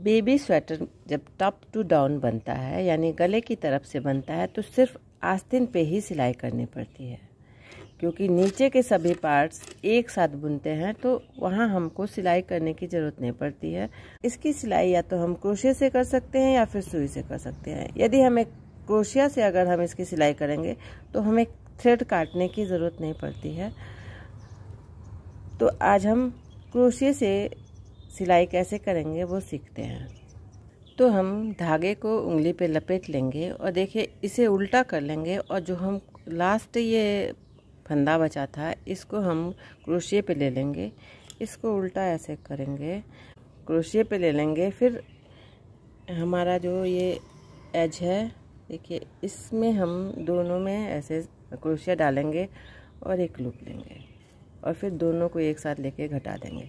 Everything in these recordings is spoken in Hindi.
बेबी स्वेटर जब टॉप टू डाउन बनता है यानी गले की तरफ से बनता है तो सिर्फ आस्तीन पे ही सिलाई करनी पड़ती है क्योंकि नीचे के सभी पार्ट्स एक साथ बुनते हैं तो वहाँ हमको सिलाई करने की ज़रूरत नहीं पड़ती है इसकी सिलाई या तो हम क्रोशिया से कर सकते हैं या फिर सुई से कर सकते हैं यदि हमें क्रोशिया से अगर हम इसकी सिलाई करेंगे तो हमें थ्रेड काटने की ज़रूरत नहीं पड़ती है तो आज हम क्रोशिया से सिलाई कैसे करेंगे वो सीखते हैं तो हम धागे को उंगली पे लपेट लेंगे और देखिए इसे उल्टा कर लेंगे और जो हम लास्ट ये फंदा बचा था इसको हम क्रोशिए पे ले लेंगे इसको उल्टा ऐसे करेंगे क्रोशिए पे ले लेंगे फिर हमारा जो ये एज है देखिए इसमें हम दोनों में ऐसे क्रोशिया डालेंगे और एक लूप लेंगे और फिर दोनों को एक साथ लेके घटा देंगे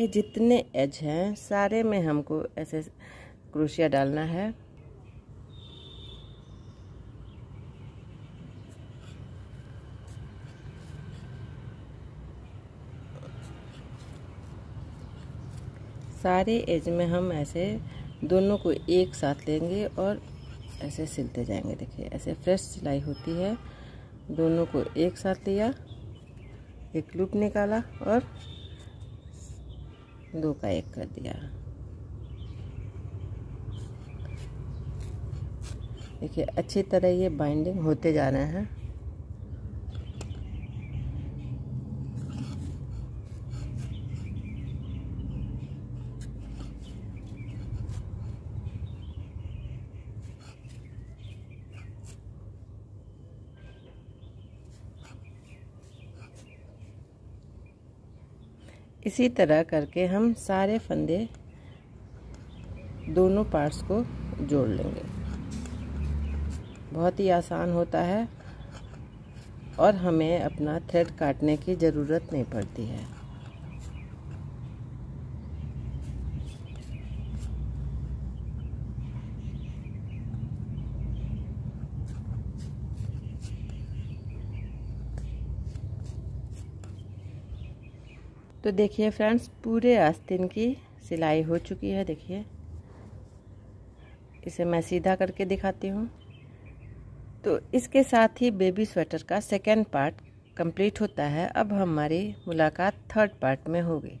ये जितने एज हैं सारे में हमको ऐसे क्रोशिया डालना है सारे एज में हम ऐसे दोनों को एक साथ लेंगे और ऐसे सिलते जाएंगे देखिए ऐसे फ्रेश सिलाई होती है दोनों को एक साथ लिया एक लूप निकाला और दो का एक कर दिया देखिए अच्छी तरह ये बाइंडिंग होते जा रहे हैं इसी तरह करके हम सारे फंदे दोनों पार्ट्स को जोड़ लेंगे बहुत ही आसान होता है और हमें अपना थ्रेड काटने की ज़रूरत नहीं पड़ती है तो देखिए फ्रेंड्स पूरे आस्तीन की सिलाई हो चुकी है देखिए इसे मैं सीधा करके दिखाती हूँ तो इसके साथ ही बेबी स्वेटर का सेकेंड पार्ट कंप्लीट होता है अब हमारी मुलाकात थर्ड पार्ट में होगी